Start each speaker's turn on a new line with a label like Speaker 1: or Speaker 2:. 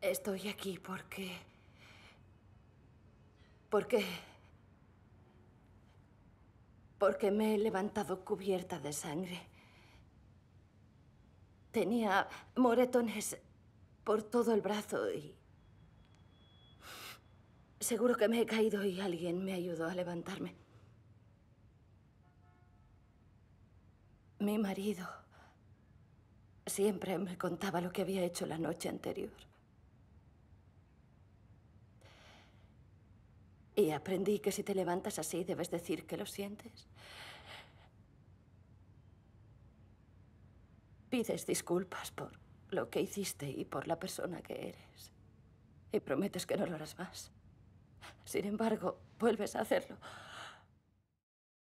Speaker 1: Estoy aquí
Speaker 2: porque... Porque... Porque me he levantado cubierta de sangre. Tenía moretones por todo el brazo y... Seguro que me he caído y alguien me ayudó a levantarme. Mi marido siempre me contaba lo que había hecho la noche anterior. Y aprendí que si te levantas así debes decir que lo sientes. Pides disculpas por lo que hiciste y por la persona que eres. Y prometes que no lo harás más. Sin embargo, vuelves a hacerlo.